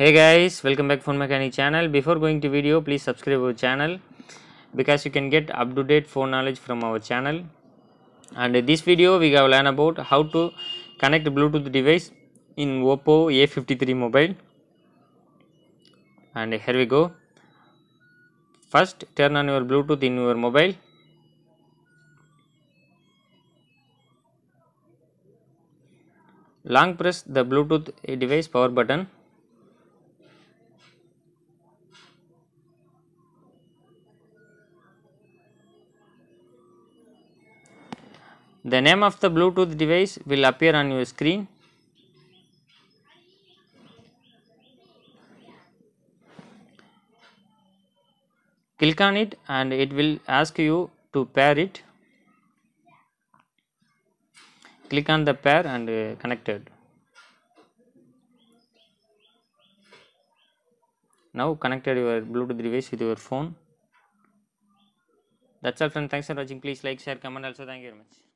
hey guys welcome back phone mechanic channel before going to video please subscribe our channel because you can get up to date phone knowledge from our channel and in this video we have learn about how to connect bluetooth device in oppo a53 mobile and here we go first turn on your bluetooth in your mobile long press the bluetooth device power button The name of the Bluetooth device will appear on your screen. Click on it and it will ask you to pair it. Click on the pair and uh, connected. Now connected your Bluetooth device with your phone. That's all friend. Thanks for watching. Please like, share, comment. Also, thank you very much.